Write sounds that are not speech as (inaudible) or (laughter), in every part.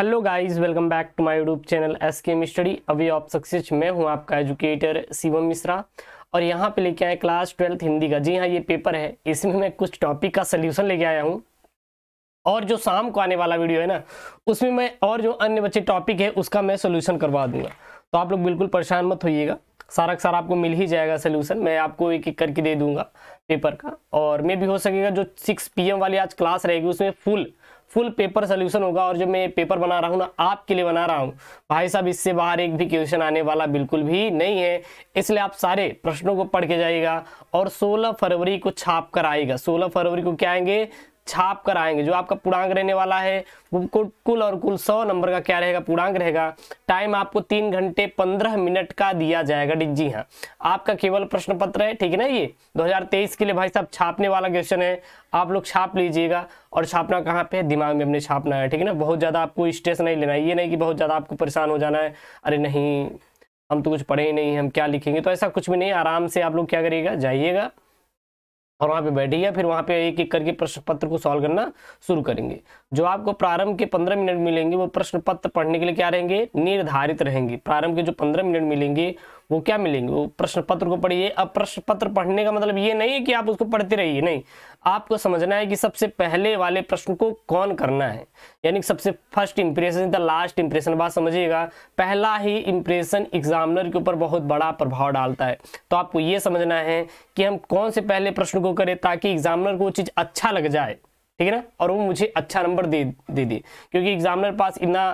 hello guys welcome back to my YouTube channel S K M study अभी of success मैं हूं आपका educator Shivam Mishra और यहां पे लेके आए क्लास ट्वेल्थ हिंदी का जी हां ये पेपर है इसमें मैं कुछ टॉपिक का सलूशन लेके आया हूं और जो शाम को आने वाला वीडियो है ना उसमें मैं और जो अन्य बच्चे टॉपिक है उसका मैं सोल्यूशन करवा दूंगा तो आप लोग बिल्कुल परेशान मत होइएगा सारा सारा आपको मिल ही जाएगा सोल्यूशन मैं आपको एक एक करके दे दूंगा पेपर का और मे भी हो सकेगा जो सिक्स पी वाली आज क्लास रहेगी उसमें फुल फुल पेपर सोल्यूशन होगा और जो मैं पेपर बना रहा हूँ ना आपके लिए बना रहा हूँ भाई साहब इससे बाहर एक भी क्वेश्चन आने वाला बिल्कुल भी नहीं है इसलिए आप सारे प्रश्नों को पढ़ के जाइएगा और 16 फरवरी को छाप कर आएगा 16 फरवरी को क्या आएंगे छाप कर आएंगे जो आपका पूर्णांक रहने वाला है वो कुल और कुल सौ नंबर का क्या रहेगा पूर्णांक रहेगा टाइम आपको तीन घंटे पंद्रह मिनट का दिया जाएगा जी हाँ आपका केवल प्रश्न पत्र है ठीक है ना ये 2023 के लिए भाई साहब छापने वाला क्वेश्चन है आप लोग छाप लीजिएगा और छापना कहाँ पे है दिमाग में अपने छापना है ठीक है ना बहुत ज़्यादा आपको स्ट्रेस नहीं लेना है ये नहीं कि बहुत ज़्यादा आपको परेशान हो जाना है अरे नहीं हम तो कुछ पढ़े ही नहीं हम क्या लिखेंगे तो ऐसा कुछ भी नहीं आराम से आप लोग क्या करिएगा जाइएगा और वहाँ पे बैठिए फिर वहाँ पे एक एक करके प्रश्न पत्र को सॉल्व करना शुरू करेंगे जो आपको प्रारंभ के पंद्रह मिनट मिलेंगे वो प्रश्न पत्र पढ़ने के लिए क्या रहेंगे निर्धारित रहेंगे प्रारंभ के जो पंद्रह मिनट मिलेंगे वो क्या मिलेंगे वो प्रश्न पत्र को पढ़िए अब प्रश्न पत्र पढ़ने का मतलब ये नहीं है कि आप उसको पढ़ते रहिए नहीं आपको समझना है कि सबसे पहले वाले प्रश्न को कौन करना है यानी सबसे first impression the last impression बात समझिएगा पहला ही इंप्रेशन एग्जामिनर के ऊपर बहुत बड़ा प्रभाव डालता है तो आपको ये समझना है कि हम कौन से पहले प्रश्न को करें ताकि एग्जामिनर को वो चीज़ अच्छा लग जाए ठीक है ना और वो मुझे अच्छा नंबर दे दे दे क्योंकि एग्जामिनर पास इतना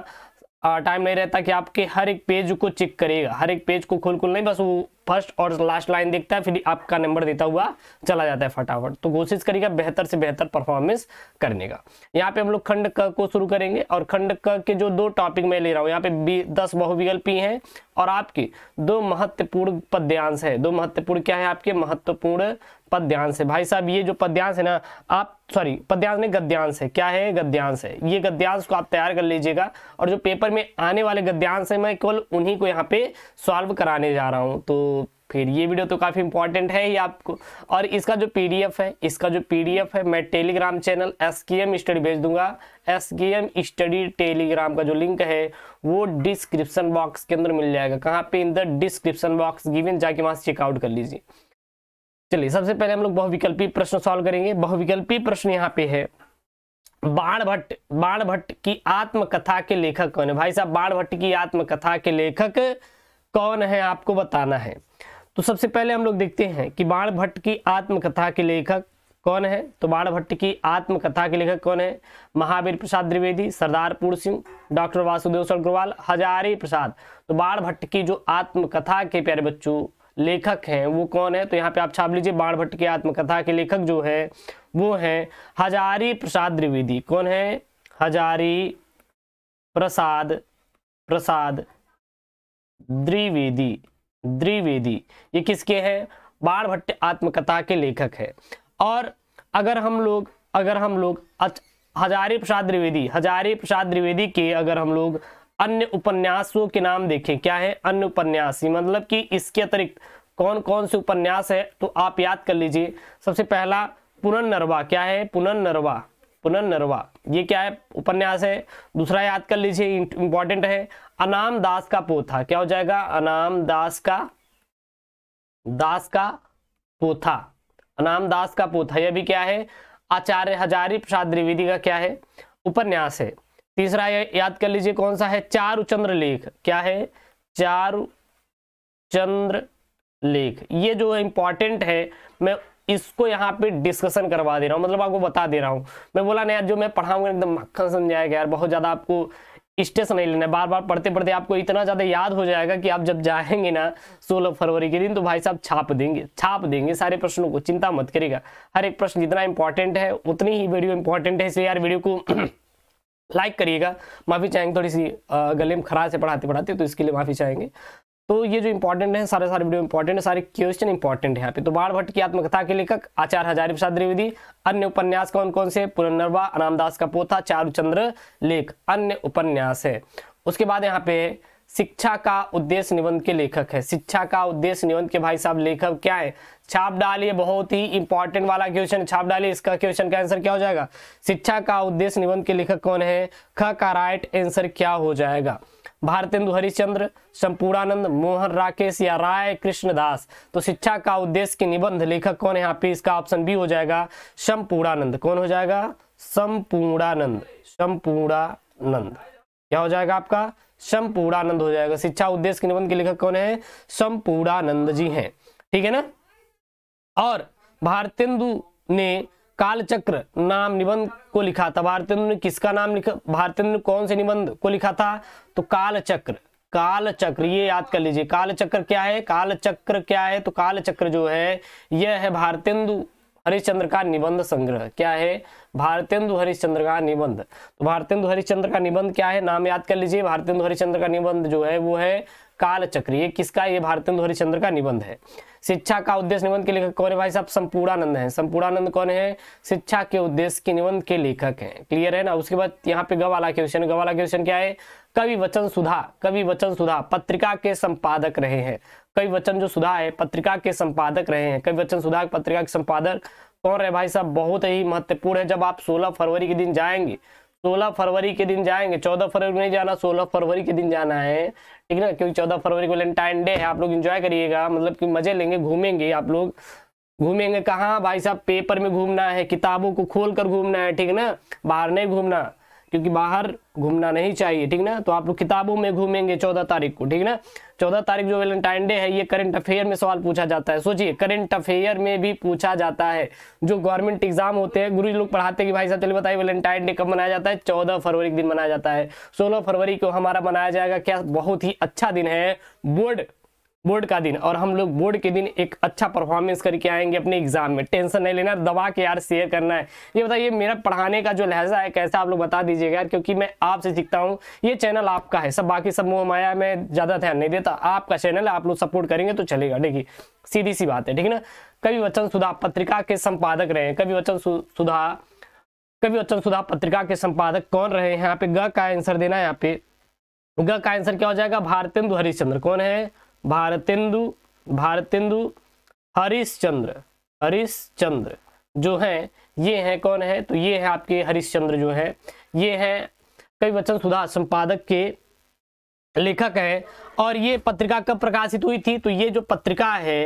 टाइम नहीं रहता कि आपके हर एक पेज को चेक करेगा हर एक पेज को खोल खोल नहीं बस वो फर्स्ट और लास्ट लाइन देखता है फिर आपका नंबर देता हुआ चला जाता है फटाफट तो कोशिश करिएगा बेहतर से बेहतर परफॉर्मेंस करने का यहाँ पे हम लोग खंड क को शुरू करेंगे और खंड क के जो दो टॉपिक मैं ले रहा हूँ यहाँ पे दस बहुविकल्पी हैं और आपके दो महत्वपूर्ण पद्यांश है दो महत्वपूर्ण क्या है आपके महत्वपूर्ण पद्यांश है भाई साहब ये जो पद्यांश है ना आप सॉरी पद्यांश में गद्यांश है क्या है गद्यांश है ये गद्यांश को आप तैयार कर लीजिएगा और जो पेपर में आने वाले गद्यांश है मैं केवल उन्हीं को यहाँ पे सॉल्व कराने जा रहा हूँ तो फिर ये वीडियो तो काफ़ी इंपॉर्टेंट है ही आपको और इसका जो पीडीएफ है इसका जो पीडीएफ है मैं Telegram channel S K M study भेज दूंगा S K M study Telegram का जो लिंक है वो डिस्क्रिप्शन बॉक्स के अंदर मिल जाएगा कहाँ पे in the description box given जाके वहाँ से चेकआउट कर लीजिए चलिए सबसे पहले हम लोग बहुविकल्पी प्रश्न सॉल्व करेंगे बहुविकल्पी प्रश्न यहाँ पे है बाण भट्ट बाण भट्ट की आत्मकथा के लेखक कौन है भाई साहब बाण भट्ट की आत्मकथा के लेखक कौन है आपको बताना है तो सबसे पहले हम लोग देखते हैं कि बाण भट्ट की आत्मकथा के लेखक कौन है तो बाण भट्ट की आत्मकथा के लेखक कौन है महावीर प्रसाद द्विवेदी सरदार पूर्ण सिंह डॉक्टर वासुदेव अग्रवाल हजारी प्रसाद तो बाण भट्ट की जो आत्मकथा के प्यारे बच्चों लेखक हैं वो कौन है तो यहाँ पे आप छाप लीजिए बाण भट्ट की आत्मकथा के लेखक जो है वो है हजारी प्रसाद द्विवेदी कौन है हजारी प्रसाद प्रसाद द्विवेदी द्विवेदी ये किसके हैं बाण भट्ट आत्मकथा के लेखक है और अगर हम लोग अगर हम लोग हजारी प्रसाद द्विवेदी हजारी प्रसाद द्विवेदी के अगर हम लोग अन्य उपन्यासों के नाम देखें क्या है अन्य उपन्यास मतलब कि इसके अतिरिक्त कौन कौन से उपन्यास है तो आप याद कर लीजिए सबसे पहला पुनर्नरवा क्या है पुनर्नरवा पुनर्नरवा ये क्या है उपन्यास है दूसरा याद कर लीजिए इंपॉर्टेंट है अनाम दास का पोथा क्या हो जाएगा अनाम दास का दास का पोथा अनाम दास का पोथा यह भी क्या है आचार्य हजारी प्रसाद द्विवेदी का क्या है उपन्यास है तीसरा याद कर लीजिए कौन सा है चारु चंद्र लेख क्या है चारु चंद्र लेख ये जो इंपॉर्टेंट है मैं इसको यहाँ पे डिस्कशन करवा दे रहा हूँ मतलब आपको बता दे रहा हूँ मैं बोला ना यार जो मैं पढ़ाऊंगा एकदम मक्खन समझाएगा यार बहुत ज़्यादा आपको स्टेशनरी लेना बार बार पढ़ते पढ़ते आपको इतना ज़्यादा याद हो जाएगा कि आप जब जाएंगे ना 16 फरवरी के दिन तो भाई साहब छाप देंगे छाप देंगे सारे प्रश्नों को चिंता मत करेगा हर एक प्रश्न जितना इंपॉर्टेंट है उतनी ही वीडियो इंपॉर्टेंट है इसलिए यार वीडियो को लाइक (clears throat) करिएगा माफ़ी चाहेंगे थोड़ी सी गले में खराब से पढ़ाते पढ़ाते तो इसके लिए माफ़ी चाहेंगे तो ये जो इंपॉर्टेंट है सारे सारे वीडियो इंपॉर्टेंट है सारे क्वेश्चन इंपॉर्टेंट है यहाँ पे तो बाढ़ भट्ट की आत्मकथा के लेखक आचार्य हजारी प्रसाद द्विवेदी अन्य उपन्यास कौन कौन से पुनर्नवा अनामदास का पोथा चारुचंद्र लेख अन्य उपन्यास है उसके बाद यहाँ पे शिक्षा का उद्देश्य निबंध के लेखक है शिक्षा का उद्देश्य निबंध के भाई साहब लेखक क्या है छाप डालिए बहुत ही इंपॉर्टेंट वाला क्वेश्चन छाप डालिए इसका क्वेश्चन का आंसर क्या हो जाएगा शिक्षा का उद्देश्य निबंध के लेखक कौन है ख का राइट आंसर क्या हो जाएगा भारतेंदु हरिश्चंद्र संपूर्णानंद मोहन राकेश या राय कृष्णदास तो शिक्षा का उद्देश्य की निबंध लेखक कौन है यहाँ पे इसका ऑप्शन बी हो जाएगा संपूर्णानंद कौन हो जाएगा संपूर्णानंद संपूर्णानंद क्या हो जाएगा आपका संपूर्णानंद हो जाएगा शिक्षा उद्देश्य के निबंध के लेखक कौन है संपूर्णानंद जी हैं ठीक है ना और भारतेंदु ने कालचक्र नाम निबंध को लिखा था भारतेंदु ने किसका नाम लिखा भारतेंदु ने कौन से निबंध को लिखा था तो कालचक्र कालचक्र ये याद कर लीजिए कालचक्र क्या है कालचक्र क्या है तो कालचक्र जो है यह है भारतेंदु हरिश्चंद्र का निबंध संग्रह क्या है भारतेंदु हरिश्चंद्र का निबंध तो भारतेंदु हरिश्चंद्र का निबंध क्या है नाम याद कर लीजिए भारतेंदु हरिश्चंद्र का निबंध जो है वो है कालचक्र किसका ये भारतेंदु हरिश्चंद्र का निबंध है शिक्षा का उद्देश्य निबंध के लेखक कौन है भाई साहब संपूर्णानंद है संपूर्णानंद कौन है शिक्षा के उद्देश्य के निबंध के लेखक हैं क्लियर है ना उसके बाद यहाँ पे गवाला क्वेश्चन गवाला क्वेश्चन क्या है कवि वचन सुधा कवि वचन सुधा पत्रिका के संपादक रहे हैं कवि वचन जो सुधा है पत्रिका के संपादक रहे हैं कवि वचन सुधा पत्रिका के संपादक कौन रहे भाई साहब बहुत ही महत्वपूर्ण है जब आप सोलह फरवरी के दिन जाएंगे सोलह फरवरी के दिन जाएंगे चौदह फरवरी नहीं जाना सोलह फरवरी के दिन जाना है ठीक ना क्योंकि चौदह फरवरी को वैलेंटाइन डे है आप लोग इंजॉय करिएगा मतलब कि मजे लेंगे घूमेंगे आप लोग घूमेंगे कहाँ भाई साहब पेपर में घूमना है किताबों को खोल कर घूमना है ठीक ना बाहर नहीं घूमना क्योंकि बाहर घूमना नहीं चाहिए ठीक ना तो आप लोग किताबों में घूमेंगे चौदह तारीख को ठीक ना चौदह तारीख जो वेलेंटाइन डे है ये करंट अफेयर में सवाल पूछा जाता है सोचिए करंट अफेयर में भी पूछा जाता है जो गवर्नमेंट एग्जाम होते हैं गुरु लोग पढ़ाते कि भाई साहब चलिए बताइए वेलेंटाइन डे कब मनाया जाता है चौदह फरवरी के दिन मनाया जाता है सोलह फरवरी को हमारा मनाया जाएगा क्या बहुत ही अच्छा दिन है बोर्ड बोर्ड का दिन और हम लोग बोर्ड के दिन एक अच्छा परफॉर्मेंस करके आएंगे अपने एग्जाम में टेंशन नहीं लेना दबा के यार शेयर करना है ये बताइए मेरा पढ़ाने का जो लहजा है कैसा आप लोग बता दीजिएगा यार क्योंकि मैं आपसे सीखता हूँ ये चैनल आपका है सब बाकी सब मुँह माया मैं ज़्यादा ध्यान नहीं देता आपका चैनल आप लोग सपोर्ट करेंगे तो चलेगा ठीक सीधी सी बात है ठीक है ना कवि वचन सुधा पत्रिका के संपादक रहे हैं कवि वचन सुधा कवि वचन सुधा पत्रिका के संपादक कौन रहे हैं यहाँ पे ग का आंसर देना है यहाँ पे ग का आंसर क्या हो जाएगा भारतेंदु हरिश्चंद्र कौन है भारतेंदु भारतेंदु हरिश्चंद्र हरिश्चंद्र जो हैं ये हैं कौन है तो ये हैं आपके हरिश्चंद्र जो हैं ये हैं कई वचन सुधा संपादक के लेखक हैं और ये पत्रिका कब प्रकाशित हुई थी तो ये जो पत्रिका है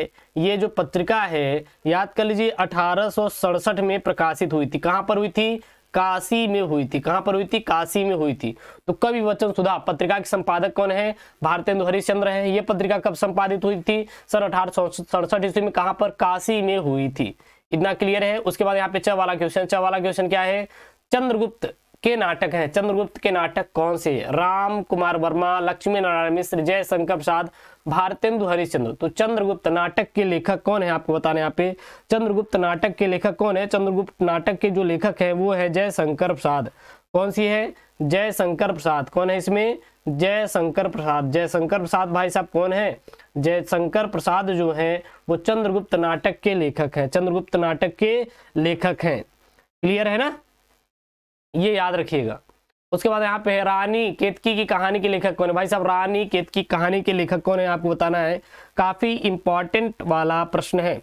ये जो पत्रिका है याद कर लीजिए अठारह में प्रकाशित हुई थी कहाँ पर हुई थी काशी में हुई थी कहां पर हुई थी काशी में हुई थी तो कवि वचन सुधा पत्रिका के संपादक कौन है भारतेंदु हरिश्चंद्र है यह पत्रिका कब संपादित हुई थी सर अठारह ईस्वी में कहां पर काशी में हुई थी इतना क्लियर है उसके बाद यहाँ पे च वाला क्वेश्चन च वाला क्वेश्चन क्या है चंद्रगुप्त के नाटक है चंद्रगुप्त के नाटक कौन से राम कुमार वर्मा लक्ष्मी नारायण मिश्र जयशंकर प्रसाद भारतेंदु हरिश्चंद्र तो चंद्रगुप्त नाटक के लेखक कौन है आपको बताने यहाँ पे चंद्रगुप्त नाटक के लेखक कौन है चंद्रगुप्त नाटक के जो लेखक है वो है जयशंकर प्रसाद कौन सी है जयशंकर प्रसाद कौन है इसमें जयशंकर प्रसाद जयशंकर प्रसाद भाई साहब कौन है जयशंकर प्रसाद जो है वो चंद्रगुप्त नाटक के लेखक है चंद्रगुप्त नाटक के लेखक हैं क्लियर है ना ये याद रखिएगा उसके बाद यहाँ पे रानी केतकी की कहानी के लेखक कौन है भाई साहब रानी केतकी कहानी के लेखक कौन है आपको बताना है काफी इंपॉर्टेंट वाला प्रश्न है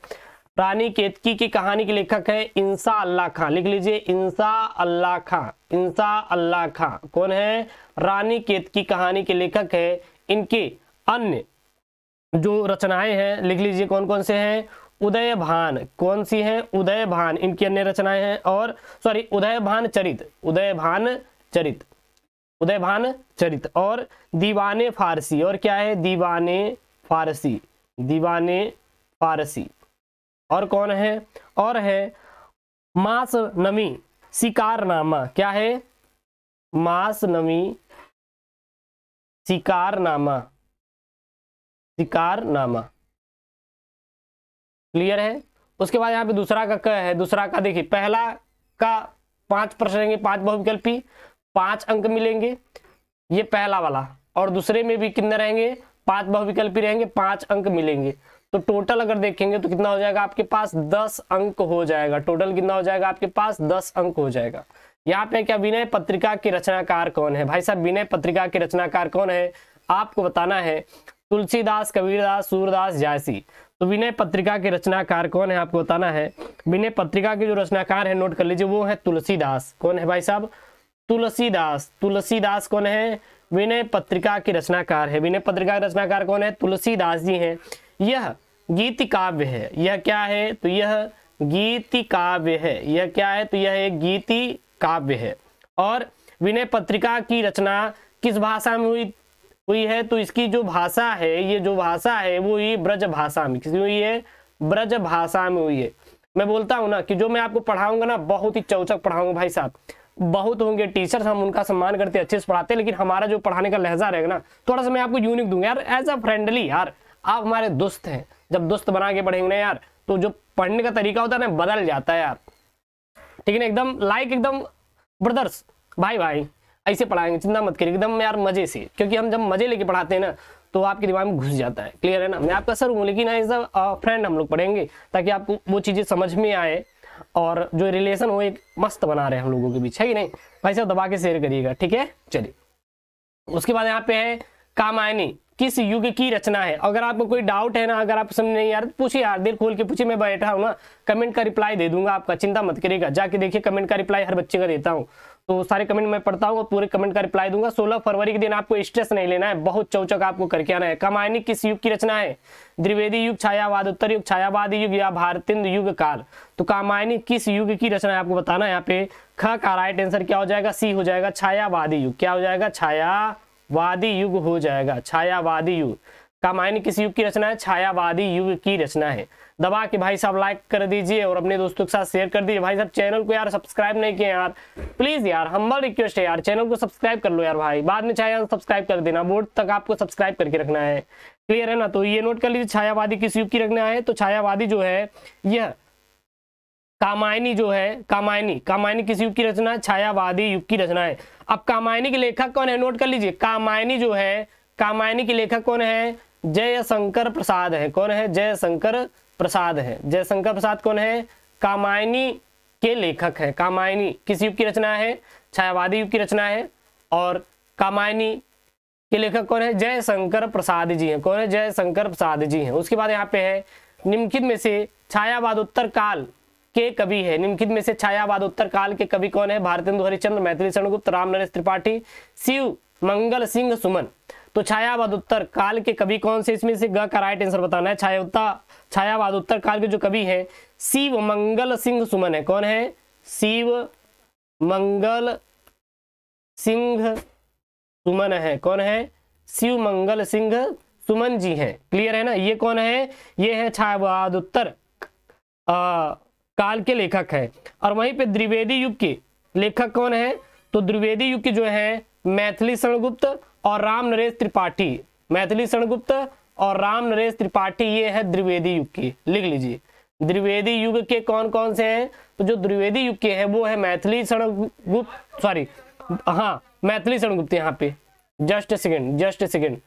रानी केतकी की कहानी के लेखक है इंसा अल्लाह खां लिख लीजिए इंसा अल्लाह खां इंसा अल्लाह खां कौन है रानी केतकी कहानी के लेखक है इनके अन्य जो रचनाएं हैं लिख लीजिए कौन कौन से हैं उदय भान कौन सी है उदय भान इनकी अन्य रचनाएं हैं और सॉरी उदय भान चरित उदय भान चरित उदय भान चरित और दीवाने फारसी और क्या है दीवाने फारसी दीवाने फारसी और कौन है और है मास नमी शिकारनामा क्या है मास नमी शिकारनामा शिकारनामा क्लियर है उसके बाद यहाँ पे दूसरा का क है दूसरा का देखिए पहला का पांच प्रश्न रहेंगे पांच बहुविकल्पी पांच अंक मिलेंगे ये पहला वाला और दूसरे में भी कितने रहेंगे पांच बहुविकल्पी रहेंगे पांच अंक मिलेंगे तो टोटल अगर देखेंगे तो कितना हो जाएगा आपके पास दस अंक हो जाएगा टोटल कितना हो जाएगा आपके पास दस अंक हो जाएगा यहाँ पे क्या विनय पत्रिका के रचनाकार कौन है भाई साहब विनय पत्रिका के रचनाकार कौन है आपको बताना है तुलसीदास कबीरदास सूरदास जायसी तो विनय पत्रिका के रचनाकार कौन है आपको बताना है विनय पत्रिका के जो रचनाकार है नोट कर लीजिए वो है तुलसीदास कौन है भाई साहब तुलसीदास तुलसीदास कौन है विनय पत्रिका के रचनाकार है विनय पत्रिका के रचनाकार कौन है तुलसीदास जी हैं यह गीति काव्य है यह क्या है तो यह गीति काव्य है यह क्या है तो यह एक गीति काव्य है और विनय पत्रिका की रचना किस भाषा में हुई हुई है तो इसकी जो भाषा है ये जो भाषा है वो ये ब्रज भाषा में किसी हुई है ब्रज भाषा में हुई है मैं बोलता हूँ ना कि जो मैं आपको पढ़ाऊंगा ना बहुत ही चौचक पढ़ाऊंगा भाई साहब बहुत होंगे टीचर्स हम उनका सम्मान करते अच्छे से पढ़ाते हैं लेकिन हमारा जो पढ़ाने का लहजा रहेगा ना थोड़ा सा मैं आपको यूनिक दूंगा यार एज अ फ्रेंडली यार आप हमारे दोस्त हैं जब दोस्त बना के पढ़ेंगे ना यार तो जो पढ़ने का तरीका होता है ना बदल जाता है यार ठीक है ना एकदम लाइक एकदम ब्रदर्स भाई भाई ऐसे पढ़ाएंगे चिंता मत करिए एकदम यार मजे से क्योंकि हम जब मजे लेके पढ़ाते हैं ना तो आपके दिमाग में घुस जाता है क्लियर है ना मैं आपका सर हूँ लेकिन एज अ फ्रेंड हम लोग पढ़ेंगे ताकि आपको वो चीज़ें समझ में आए और जो रिलेशन हो एक मस्त बना रहे हम लोगों के बीच है कि नहीं भाई साहब दबा के शेयर करिएगा ठीक है चलिए उसके बाद यहाँ पे है कामायनी किस युग की रचना है अगर आपको कोई डाउट है ना अगर आप समझ नहीं यार पूछिए यार दिल खोल के पूछिए मैं बैठा हूँ ना कमेंट का रिप्लाई दे दूंगा आपका चिंता मत करिएगा जाके देखिए कमेंट का रिप्लाई हर बच्चे का देता हूँ तो सारे कमेंट मैं पढ़ता हूँ और पूरे कमेंट का रिप्लाई दूंगा 16 फरवरी के दिन आपको स्ट्रेस नहीं लेना है बहुत चौचक आपको करके आना है कमायनिक किस युग की रचना है द्विवेदी युग छायावाद उत्तर युग छायावाद युग या भारतीय युग काल तो कामायनिक किस युग की रचना है आपको बताना यहाँ पे ख का राइट आंसर क्या हो जाएगा सी हो जाएगा छायावादी युग क्या हो जाएगा छायावादी युग हो जाएगा छायावादी युग कामायनिक किस युग की रचना है छायावादी युग की रचना है दबा के भाई साहब लाइक कर दीजिए और अपने दोस्तों के साथ शेयर कर दीजिए भाई साहब चैनल को यार सब्सक्राइब नहीं किया यार प्लीज यार हम्बल रिक्वेस्ट है यार चैनल को सब्सक्राइब कर लो यार भाई बाद में चाहे सब्सक्राइब कर देना बोर्ड तक आपको सब्सक्राइब करके रखना है क्लियर है ना तो ये नोट कर लीजिए छायावादी किस युग की रखना है तो छायावादी जो है यह कामायनी जो है कामायनी कामायनी किस युग की रचना है छायावादी युग की रचना है अब कामायनी के लेखक कौन है नोट कर लीजिए कामायनी जो है कामायनी के लेखक कौन है जय शंकर प्रसाद है कौन है जय शंकर प्रसाद है जयशंकर प्रसाद कौन है कामायनी के लेखक है कामायनी किस युग की रचना है छायावादी युग की रचना है और कामायनी के लेखक कौन है जयशंकर प्रसाद जी हैं कौन है जयशंकर प्रसाद जी हैं उसके बाद यहाँ पे है निम्नलिखित में से छायावाद उत्तर काल के कवि है निम्नलिखित में से छायावाद उत्तर काल के कवि कौन है भारतेंदु हरिचंद्र मैथिली सरणगुप्त राम नरेश त्रिपाठी शिव मंगल सिंह सुमन तो छायावाद उत्तर काल के कभी कौन से इसमें से ग का राइट आंसर बताना है छायावता छायावाद उत्तर काल के जो कवि है शिव मंगल सिंह सुमन है कौन है शिव मंगल सिंह सुमन है कौन है शिव मंगल सिंह सुमन जी हैं क्लियर है ना ये कौन है ये है छायावाद उत्तर आ, काल के लेखक है और वहीं पे द्विवेदी युग के लेखक कौन है तो द्विवेदी युग के जो है मैथिली शरणगुप्त और राम नरेश त्रिपाठी मैथिली सणगुप्त और राम नरेश त्रिपाठी ये है द्विवेदी युग की लिख लीजिए द्विवेदी युग के कौन कौन से हैं तो जो द्विवेदी युग के हैं वो है मैथिली सणगुप्त सॉरी हाँ मैथिली सणगुप्त यहाँ पे जस्ट सेकेंड जस्ट सेकेंड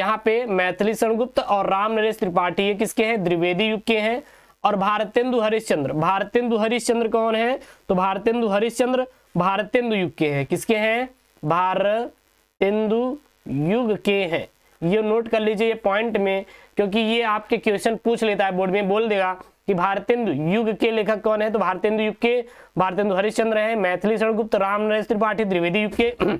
यहाँ पे मैथिली सणगुप्त और राम नरेश त्रिपाठी ये किसके हैं द्विवेदी युग के हैं और भारतेंदु हरिश्चंद्र भारतेंदु हरिश्चंद्र कौन है तो भारतेंदु हरिश्चंद्र भारतेंदु युग के हैं किसके हैं भारत इंदु युग के हैं ये नोट कर लीजिए ये पॉइंट में क्योंकि ये आपके क्वेश्चन पूछ लेता है बोर्ड में बोल देगा कि भारतेंदु युग के लेखक कौन है तो भारतेंदु युग के भारतेंदु हरिश्चंद्र हैं मैथिली शरणगुप्त राम नरेश त्रिपाठी द्विवेदी युग के (clears throat)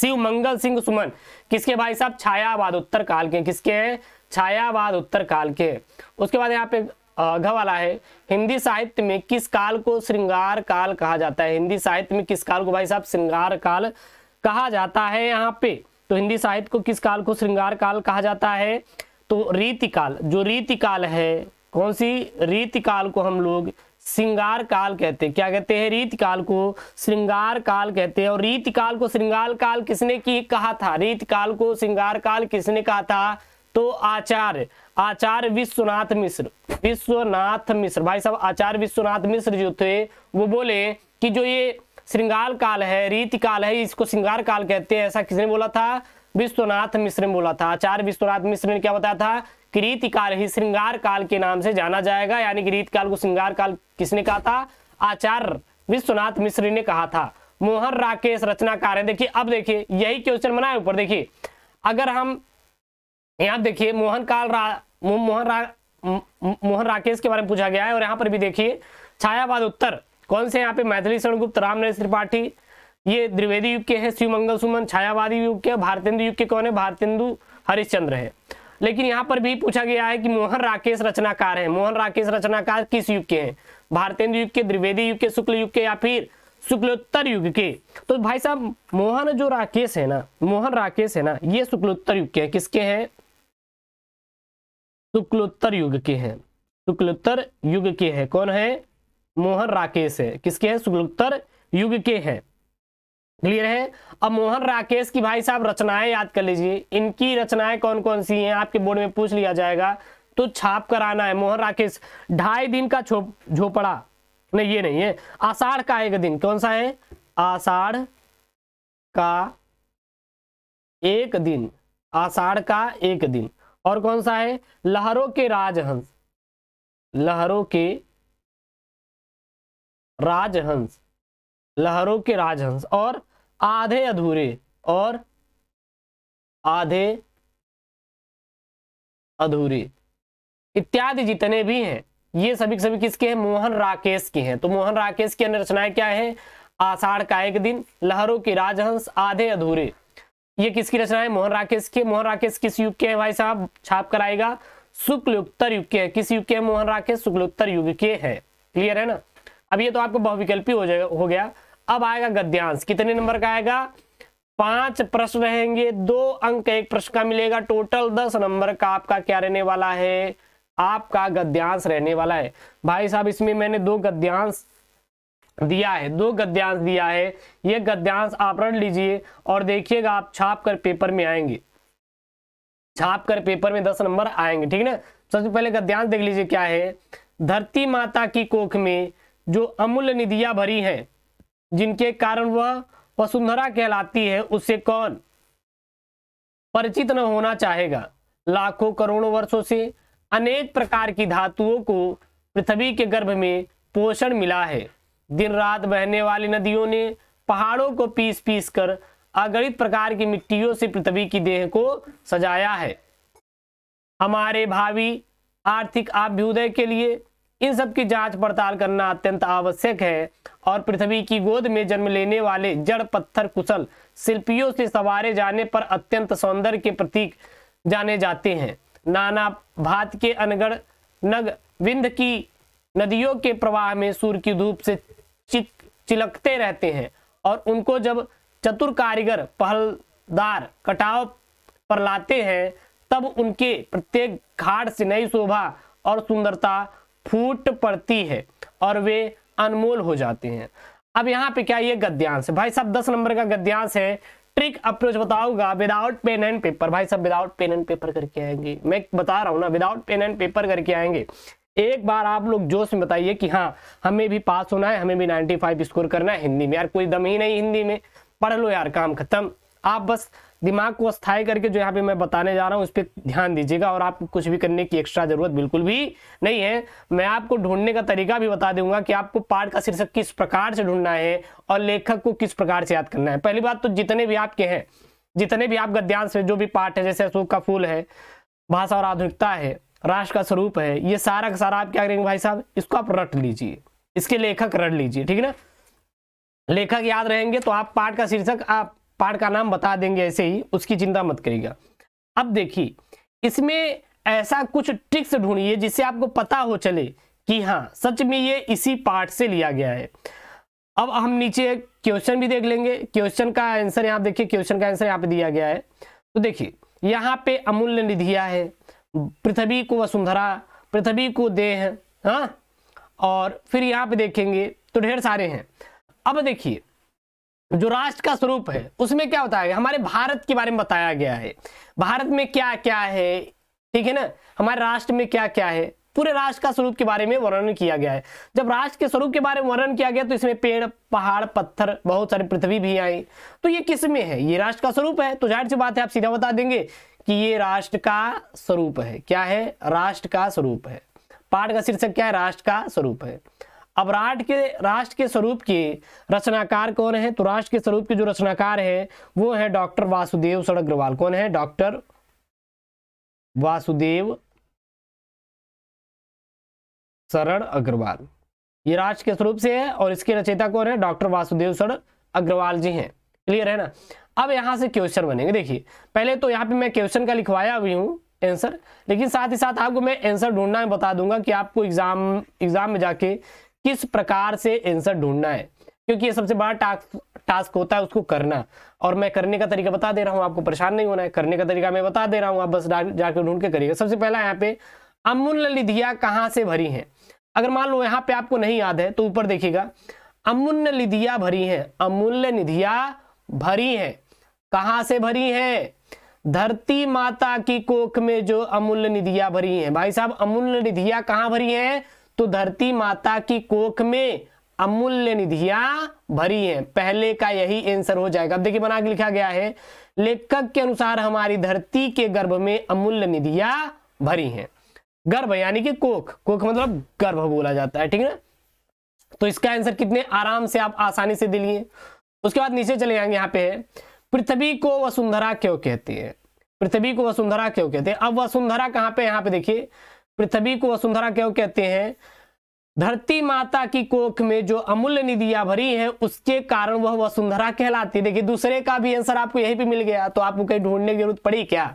शिव मंगल सिंह सुमन किसके भाई साहब छायावाद उत्तर काल के किसके हैं छायावाद उत्तर काल के उसके बाद यहाँ पे घ वाला है हिंदी साहित्य में किस काल को श्रृंगार काल कहा जाता है हिंदी साहित्य में किस काल को भाई साहब श्रृंगार काल कहा जाता है यहाँ पे तो हिंदी साहित्य को किस काल को श्रृंगार काल कहा जाता है तो रीतिकाल जो रीतिकाल है कौन सी रीतिकाल को हम लोग श्रृंगार काल कहते हैं क्या कहते हैं रीतिकाल को श्रृंगार काल कहते हैं और रीतिकाल को श्रृंगार काल किसने की कहा था रीतिकाल को श्रृंगार काल किसने कहा था तो आचार्य आचार्य विश्वनाथ मिश्र विश्वनाथ मिश्र भाई साहब आचार्य विश्वनाथ मिश्र जो थे वो बोले कि जो ये श्रृंगार काल है रीति काल है इसको श्रृंगार काल कहते हैं ऐसा किसने बोला था विश्वनाथ मिश्र ने बोला था आचार्य विश्वनाथ मिश्र ने क्या बताया था कि रीति काल ही श्रृंगार काल के नाम से जाना जाएगा यानी कि रीत काल को श्रृंगार काल किसने कहा था आचार्य विश्वनाथ मिश्र ने कहा था मोहन राकेश रचनाकार है देखिए अब देखिए यही क्वेश्चन बनाए ऊपर देखिए अगर हम यहां देखिए मोहन काल रा मोहन रा मोहन राकेश के बारे में पूछा गया है और यहाँ पर भी देखिए छायावाद उत्तर कौन से यहाँ पे मैथिली शरणगुप्त नरेश त्रिपाठी ये द्विवेदी युग के हैं शिव मंगल सुमन छायावादी युग के भारतेंदु युग के कौन है भारतेंदु हरिश्चंद्र है लेकिन यहाँ पर भी पूछा गया है कि मोहन राकेश रचनाकार है मोहन राकेश रचनाकार किस युग के हैं भारतेंदु युग के द्विवेदी युग के शुक्ल युग के या फिर शुक्लोत्तर युग के तो भाई साहब मोहन जो राकेश है ना मोहन राकेश है ना ये शुक्लोत्तर युग के हैं किसके हैं शुक्लोत्तर युग के हैं शुक्लोत्तर युग के हैं कौन है मोहन राकेश है किसके हैं शुक्लोत्तर युग के हैं क्लियर है अब मोहन राकेश की भाई साहब रचनाएं याद कर लीजिए इनकी रचनाएं कौन कौन सी हैं आपके बोर्ड में पूछ लिया जाएगा तो छाप कराना है मोहन राकेश ढाई दिन का झोपड़ा नहीं ये नहीं है आषाढ़ का एक दिन कौन सा है आषाढ़ का एक दिन आषाढ़ का एक दिन और कौन सा है लहरों के राजहंस लहरों के राजहंस लहरों के राजहंस और आधे अधूरे और आधे अधूरे इत्यादि जितने भी हैं ये सभी सभी किसके हैं मोहन राकेश के हैं तो मोहन राकेश की अन्य रचनाएं क्या है आषाढ़ का एक दिन लहरों के राजहंस आधे अधूरे ये किसकी रचना है मोहन राकेश के मोहन राकेश किस युग के हैं भाई साहब छाप कराएगा शुक्ल उत्तर युग के हैं किस युग के हैं मोहन राकेश शुक्लोत्तर युग के हैं क्लियर है ना अब ये तो आपको बहुविकल्पी हो जाएगा हो गया अब आएगा गद्यांश कितने नंबर का आएगा पांच प्रश्न रहेंगे दो अंक एक प्रश्न का मिलेगा टोटल दस नंबर का आपका क्या रहने वाला है आपका गद्यांश रहने वाला है भाई साहब इसमें मैंने दो गद्यांश दिया है दो गद्यांश दिया है ये गद्यांश आप रख लीजिए और देखिएगा आप छाप कर पेपर में आएंगे छाप कर पेपर में दस नंबर आएंगे ठीक है ना सबसे पहले गद्यांश देख लीजिए क्या है धरती माता की कोख में जो अमूल्य निधियां भरी हैं जिनके कारण वह वसुंधरा कहलाती है उससे कौन परिचित न होना चाहेगा लाखों करोड़ों वर्षों से अनेक प्रकार की धातुओं को पृथ्वी के गर्भ में पोषण मिला है दिन रात बहने वाली नदियों ने पहाड़ों को पीस पीस कर अगणित प्रकार की मिट्टियों से पृथ्वी की देह को सजाया है हमारे भावी आर्थिक अभ्युदय के लिए इन सब की जांच पड़ताल करना अत्यंत आवश्यक है और पृथ्वी की गोद में जन्म लेने वाले जड़ पत्थर कुशल शिल्पियों से सवारे जाने पर अत्यंत सौंदर्य के प्रतीक जाने जाते हैं नाना भात के अनगढ़ नग विंध की नदियों के प्रवाह में सूर्य की धूप से चिलकते रहते हैं और उनको जब चतुर कारीगर पहलदार कटाव पर लाते हैं तब उनके प्रत्येक घाट से नई शोभा और सुंदरता फूट पड़ती है और वे अनमोल हो जाते हैं अब यहाँ पे क्या ये गद्यांश है भाई साहब दस नंबर का गद्यांश है ट्रिक अप्रोच बताऊंगा विदाउट पेन एंड पेपर भाई साहब विदाउट पेन एंड पेपर करके आएंगे मैं बता रहा हूँ ना विदाउट पेन एंड पेपर करके आएंगे एक बार आप लोग जोश में बताइए कि हाँ हमें भी पास होना है हमें भी 95 स्कोर करना है हिंदी में यार कोई दम ही नहीं हिंदी में पढ़ लो यार काम खत्म आप बस दिमाग को स्थायी करके जो यहाँ पे मैं बताने जा रहा हूँ उस पर ध्यान दीजिएगा और आपको कुछ भी करने की एक्स्ट्रा जरूरत बिल्कुल भी नहीं है मैं आपको ढूंढने का तरीका भी बता दूंगा कि आपको पाठ का शीर्षक किस प्रकार से ढूंढना है और लेखक को किस प्रकार से याद करना है पहली बात तो जितने भी आपके हैं जितने भी आप गद्यांश है जो भी पाठ है जैसे अशोक का फूल है भाषा और आधुनिकता है राष्ट्र का स्वरूप है ये सारा का सारा आप क्या करेंगे भाई साहब इसको आप रट लीजिए इसके लेखक रट लीजिए ठीक है ना लेखक याद रहेंगे तो आप पाठ का शीर्षक आप पार्ट का नाम बता देंगे ऐसे ही उसकी चिंता मत करिएगा अब देखिए इसमें ऐसा कुछ ट्रिक्स ढूंढिए जिससे आपको पता हो चले कि हाँ सच में ये इसी पार्ट से लिया गया है अब हम नीचे क्वेश्चन भी देख लेंगे क्वेश्चन का आंसर यहाँ देखिए क्वेश्चन का आंसर यहाँ पे दिया गया है तो देखिए यहाँ पे अमूल्य निधिया है पृथ्वी को वसुंधरा पृथ्वी को देह हाँ और फिर यहाँ पे देखेंगे तो ढेर सारे हैं अब देखिए जो राष्ट्र का स्वरूप है उसमें क्या बताया गया हमारे भारत के बारे में बताया गया है भारत में क्या क्या है ठीक है ना हमारे राष्ट्र में क्या क्या है पूरे राष्ट्र का स्वरूप के बारे में वर्णन किया गया है जब राष्ट्र के स्वरूप के बारे में वर्णन किया गया तो इसमें पेड़ पहाड़ पत्थर बहुत सारी पृथ्वी भी आई तो ये किस में है ये राष्ट्र का स्वरूप है तो जाहिर सी बात है आप सीधा बता देंगे कि ये राष्ट्र का स्वरूप है क्या है राष्ट्र का स्वरूप है पाठ का शीर्षक क्या है राष्ट्र का स्वरूप है अब राष्ट्र के राष्ट्र के स्वरूप के रचनाकार कौन है तो राष्ट्र के स्वरूप के जो रचनाकार है वो है डॉक्टर वासुदेव अग्रवाल कौन है डॉक्टर वासुदेव सरण अग्रवाल ये राष्ट्र के स्वरूप से है और इसके रचयिता कौन है डॉक्टर वासुदेव सर अग्रवाल जी हैं क्लियर है ना अब यहाँ से क्वेश्चन बनेंगे देखिए पहले तो यहाँ पे मैं क्वेश्चन का लिखवाया हुई हूँ आंसर लेकिन साथ ही साथ आपको मैं आंसर ढूंढना बता दूंगा कि आपको एग्जाम एग्जाम में जाके किस प्रकार से आंसर ढूंढना है क्योंकि ये सबसे बड़ा टास्क टास्क होता है उसको करना और मैं करने का तरीका बता दे रहा हूँ आपको परेशान नहीं होना है करने का तरीका मैं बता दे रहा हूँ आप बस जाकर ढूंढ के करिएगा सबसे पहला यहाँ पे अमूल्य लिधिया कहाँ से भरी है अगर मान लो यहाँ पे आपको नहीं याद है तो ऊपर देखिएगा अमूल्य लिधिया भरी है अमूल्य निधिया भरी है कहाँ से भरी है धरती माता की कोख में जो अमूल्य निधिया भरी है भाई साहब अमूल्य निधिया कहाँ भरी है तो धरती माता की कोख में अमूल्य निधिया भरी हैं पहले का यही आंसर हो जाएगा अब देखिए बना के लिखा गया है लेखक के अनुसार हमारी धरती के गर्भ में अमूल्य निधिया भरी हैं गर्भ यानी कि कोख कोख मतलब गर्भ बोला जाता है ठीक है तो इसका आंसर कितने आराम से आप आसानी से दिलिए उसके बाद नीचे चले जाएंगे यहाँ पे पृथ्वी को वसुंधरा क्यों कहती है पृथ्वी को वसुंधरा क्यों कहते हैं अब वसुंधरा कहाँ पे यहां पे देखिए पृथ्वी को वसुंधरा क्यों कहते हैं धरती माता की कोख में जो अमूल्य निधियां भरी हैं उसके कारण वह वसुंधरा कहलाती है देखिए दूसरे का भी आंसर आपको यही पे मिल गया तो आपको कहीं ढूंढने की जरूरत पड़ी क्या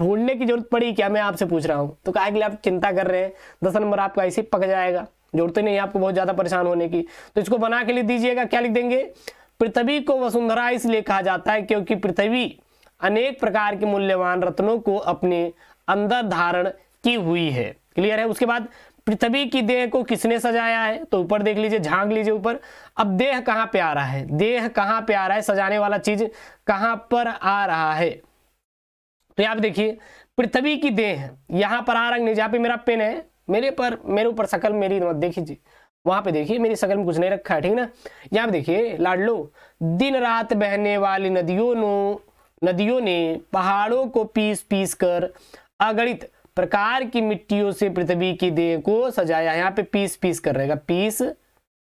ढूंढने की जरूरत पड़ी क्या मैं आपसे पूछ रहा हूं तो कहा आप चिंता कर रहे हैं दस नंबर आपका ऐसे पक जाएगा जरूरत नहीं आपको बहुत ज्यादा परेशान होने की तो इसको बना के लिए दीजिएगा क्या लिख देंगे पृथ्वी को वसुंधरा इसलिए कहा जाता है क्योंकि पृथ्वी अनेक प्रकार के मूल्यवान रत्नों को अपने अंदर धारण की हुई है क्लियर है उसके बाद पृथ्वी की देह को किसने सजाया है तो ऊपर देख लीजिए झांक लीजिए ऊपर अब देह कहां पे आ रहा है देह कहां पे आ रहा है सजाने वाला चीज कहां पर आ रहा है तो यहाँ देखिए पृथ्वी की देह यहां पर आ रंग नहीं जहां पर मेरा पेन है मेरे पर मेरे ऊपर शकल मेरी मत देखिए वहां पे देखिए मेरी सकल में कुछ नहीं रखा है ठीक ना यहां पे देखिए लाडलो दिन रात बहने वाली नदियों नदियों ने पहाड़ों को पीस पीस कर अगणित प्रकार की मिट्टियों से पृथ्वी की देह को सजाया यहाँ पे पीस पीस कर रहेगा पीस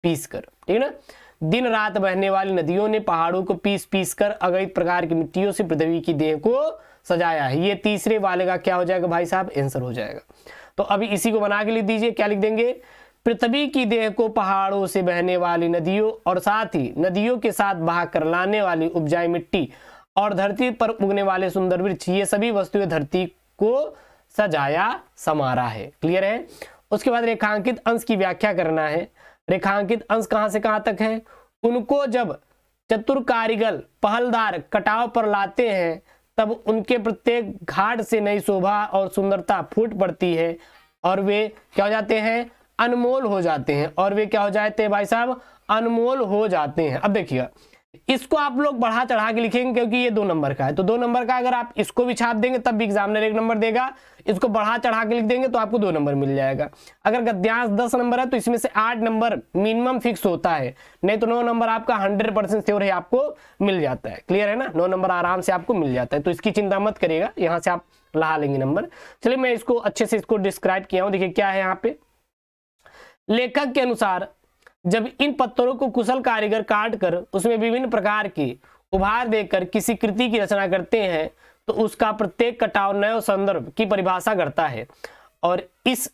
पीस कर ठीक है ना दिन रात बहने वाली नदियों ने पहाड़ों को पीस पीस कर अगणित प्रकार की मिट्टियों से पृथ्वी की देह को सजाया है ये तीसरे वाले का क्या हो जाएगा भाई साहब आंसर हो जाएगा तो अभी इसी को बना के लिख दीजिए क्या लिख देंगे पृथ्वी की देह को पहाड़ों से बहने वाली नदियों और साथ ही नदियों के साथ बहा कर लाने वाली उपजाई मिट्टी और धरती पर उगने वाले सुंदर वृक्ष ये सभी वस्तुएं धरती को सजाया समारा है क्लियर है उसके बाद रेखांकित अंश की व्याख्या करना है रेखांकित अंश कहां से कहां तक है उनको जब चतुर कारीगल पहलदार कटाव पर लाते हैं तब उनके प्रत्येक घाट से नई शोभा और सुंदरता फूट पड़ती है और वे क्या हो जाते हैं अनमोल हो जाते हैं और वे क्या हो जाते हैं भाई साहब अनमोल हो जाते हैं अब देखिएगा इसको आप लोग बढ़ा चढ़ा के लिखेंगे क्योंकि ये दो नंबर का है तो दो नंबर का अगर आप इसको भी छाप देंगे तब भी एग्जामिनर एक नंबर देगा इसको बढ़ा चढ़ा के लिख देंगे तो आपको दो नंबर मिल जाएगा अगर गद्यांश दस नंबर है तो इसमें से आठ नंबर मिनिमम फिक्स होता है नहीं तो नौ नंबर आपका हंड्रेड परसेंट श्योर है आपको मिल जाता है क्लियर है ना नौ नंबर आराम से आपको मिल जाता है तो इसकी चिंता मत करिएगा यहाँ से आप लहा लेंगे नंबर चलिए मैं इसको अच्छे से इसको डिस्क्राइब किया हूँ देखिए क्या है यहाँ पे लेखक के अनुसार जब इन पत्थरों को कुशल कारीगर काट कर उसमें विभिन्न प्रकार की उभार देकर किसी कृति की रचना करते हैं तो उसका प्रत्येक कटाव नए संदर्भ की परिभाषा करता है और इस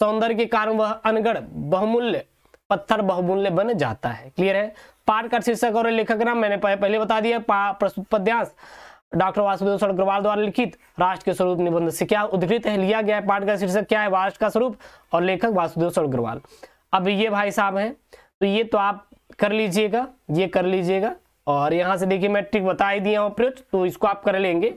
सौंदर्य के कारण वह अनगढ़ बहुमूल्य पत्थर बहुमूल्य बन जाता है क्लियर है पाठ का शीर्षक और लेखक नाम मैंने पहले बता दिया प्रस्तुत पद्यांश डॉक्टर वासुदेव अग्रवाल द्वारा लिखित राष्ट्र के स्वरूप निबंध से क्या उद्धृत है लिया गया है पाठ का शीर्षक क्या है राष्ट्र का स्वरूप और लेखक वासुदेव अग्रवाल अब ये भाई साहब हैं तो ये तो आप कर लीजिएगा ये कर लीजिएगा और यहाँ से देखिए मैं बता ही दिया हूँ तो इसको आप कर लेंगे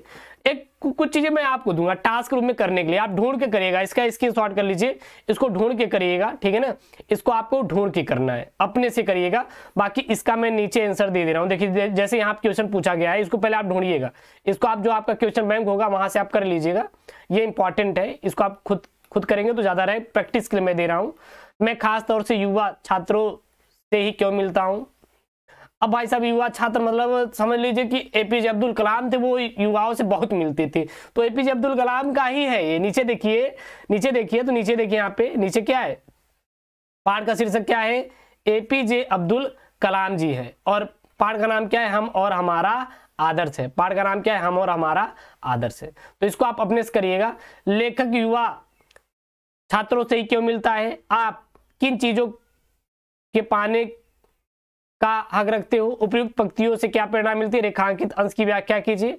एक कुछ चीज़ें मैं आपको दूंगा टास्क रूप में करने के लिए आप ढूंढ के करिएगा इसका स्क्रीन शॉट कर लीजिए इसको ढूंढ के करिएगा ठीक है ना इसको आपको ढूंढ के करना है अपने से करिएगा बाकी इसका मैं नीचे आंसर दे दे रहा हूँ देखिए जैसे यहाँ क्वेश्चन पूछा गया है इसको पहले आप ढूंढिएगा इसको आप जो आपका क्वेश्चन बैंक होगा वहां से आप कर लीजिएगा ये इंपॉर्टेंट है इसको आप खुद खुद करेंगे तो ज़्यादा रहे प्रैक्टिस के लिए मैं दे रहा हूँ मैं खास तौर से युवा छात्रों से ही क्यों मिलता हूँ अब भाई साहब युवा छात्र मतलब समझ लीजिए कि एपीजे अब्दुल कलाम थे वो युवाओं से बहुत मिलते थे तो एपीजे अब्दुल कलाम का ही है ये नीचे देखिए नीचे देखिए तो नीचे देखिए यहाँ पे नीचे क्या है पहाड़ का शीर्षक क्या है एपीजे अब्दुल कलाम जी है और पहाड़ का नाम क्या है हम और हमारा आदर्श है पहाड़ का नाम क्या है हम और हमारा आदर्श है तो इसको आप अपने से करिएगा लेखक युवा छात्रों से ही क्यों मिलता है आप किन चीज़ों के पाने का हक रखते हो उपयुक्त पंक्तियों से क्या प्रेरणा मिलती है रेखांकित अंश की व्याख्या कीजिए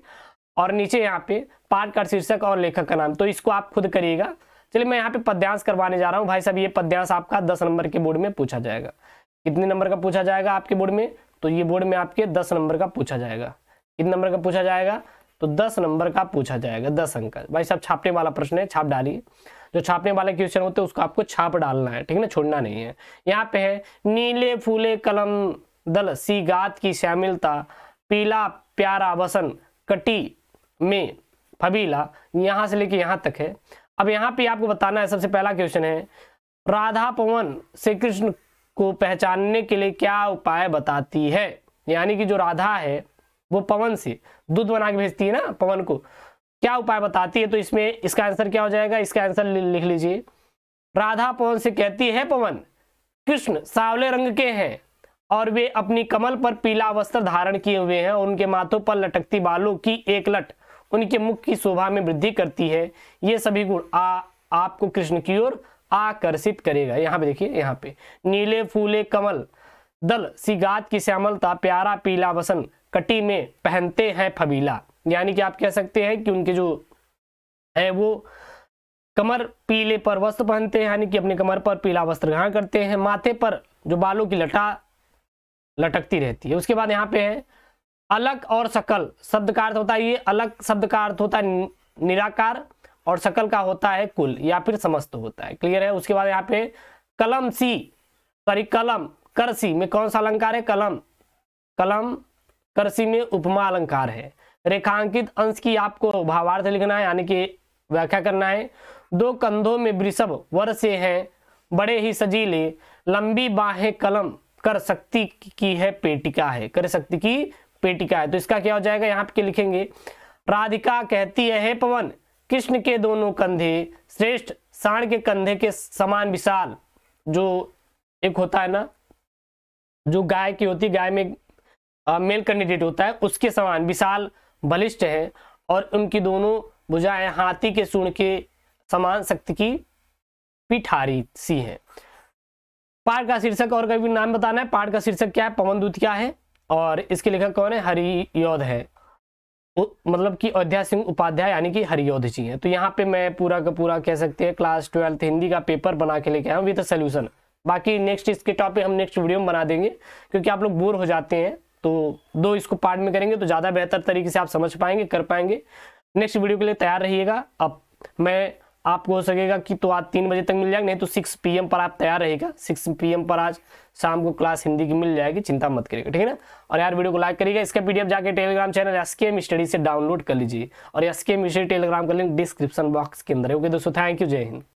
और नीचे यहाँ पे पाठ का शीर्षक और लेखक का नाम तो इसको आप खुद करिएगा चलिए मैं यहाँ पे पद्यांश करवाने जा रहा हूँ भाई साहब ये पद्यांश आपका दस नंबर के बोर्ड में पूछा जाएगा कितने नंबर का पूछा जाएगा आपके बोर्ड में तो ये बोर्ड में आपके दस नंबर का पूछा जाएगा कितने नंबर का पूछा जाएगा तो दस नंबर का पूछा जाएगा दस अंक भाई साहब छापने वाला प्रश्न है छाप डालिए जो छापने वाले क्वेश्चन होते हैं उसको आपको छाप डालना है ठीक है ना छोड़ना नहीं है यहाँ पे है नीले फूले कलम दल गात की श्यामिलता पीला प्यारा वसन कटी में फबीला यहाँ से लेके यहाँ तक है अब यहाँ पे आपको बताना है सबसे पहला क्वेश्चन है राधा पवन श्री कृष्ण को पहचानने के लिए क्या उपाय बताती है यानी कि जो राधा है वो पवन से दूध बना के भेजती है ना पवन को क्या उपाय बताती है तो इसमें इसका आंसर क्या हो जाएगा इसका आंसर लिख लीजिए राधा पवन से कहती है पवन कृष्ण सावले रंग के हैं और वे अपनी कमल पर पीला वस्त्र धारण किए हुए हैं और उनके माथों पर लटकती बालों की एक लट उनके मुख की शोभा में वृद्धि करती है ये सभी गुण आ आपको कृष्ण की ओर आकर्षित करेगा यहाँ पे देखिए यहाँ पे नीले फूले कमल दल सिगात की श्यामलता प्यारा पीला वसन कटी में पहनते हैं फबीला यानी कि आप कह सकते हैं कि उनके जो है वो कमर पीले पर वस्त्र पहनते हैं यानी कि अपने कमर पर पीला वस्त्र ग्रहण करते हैं माथे पर जो बालों की लटा लटकती रहती है उसके बाद यहाँ पे है अलग और सकल शब्द का अर्थ होता है ये अलग शब्द का अर्थ होता है निराकार और सकल का होता है कुल या फिर समस्त होता है क्लियर है उसके बाद यहाँ पे कलम सी सॉरी कलम करसी में कौन सा अलंकार है कलम कलम करसी में उपमा अलंकार है रेखांकित अंश की आपको भावार्थ लिखना है यानी कि व्याख्या करना है दो कंधों में वृषभ वर से है बड़े ही सजीले लंबी बाहें कलम कर शक्ति की है पेटिका है कर शक्ति की पेटिका है तो इसका क्या हो जाएगा यहाँ पे लिखेंगे राधिका कहती है हे पवन कृष्ण के दोनों कंधे श्रेष्ठ साण के कंधे के समान विशाल जो एक होता है ना जो गाय की होती है गाय में मेल कैंडिडेट होता है उसके समान विशाल बलिष्ठ हैं और उनकी दोनों भुजाएं हाथी के सूर्ण के समान शक्ति की पिठारी सी है पाठ का शीर्षक और कभी नाम बताना है पाठ का शीर्षक क्या है पवन दूत क्या है और इसके लेखक कौन है हरि योध है मतलब कि अयोध्या सिंह उपाध्याय यानी कि हरियोध जी हैं तो यहाँ पे मैं पूरा का पूरा कह सकते हैं क्लास ट्वेल्थ हिंदी का पेपर बना के लेके आया हूँ विद सोल्यूशन बाकी नेक्स्ट इसके टॉपिक हम नेक्स्ट वीडियो में बना देंगे क्योंकि आप लोग बोर हो जाते हैं तो दो इसको पार्ट में करेंगे तो ज़्यादा बेहतर तरीके से आप समझ पाएंगे कर पाएंगे नेक्स्ट वीडियो के लिए तैयार रहिएगा अब मैं आपको हो सकेगा कि तो आज तीन बजे तक मिल जाएगा नहीं तो सिक्स पी पर आप तैयार रहेगा सिक्स पी पर आज शाम को क्लास हिंदी की मिल जाएगी चिंता मत करिएगा ठीक है ना और यार वीडियो को लाइक करिएगा इसका पीडीएफ जाके Telegram channel S K M study से डाउनलोड कर लीजिए और S K M study Telegram का लिंक डिस्क्रिप्शन बॉक्स के अंदर है ओके दोस्तों थैंक यू जय हिंद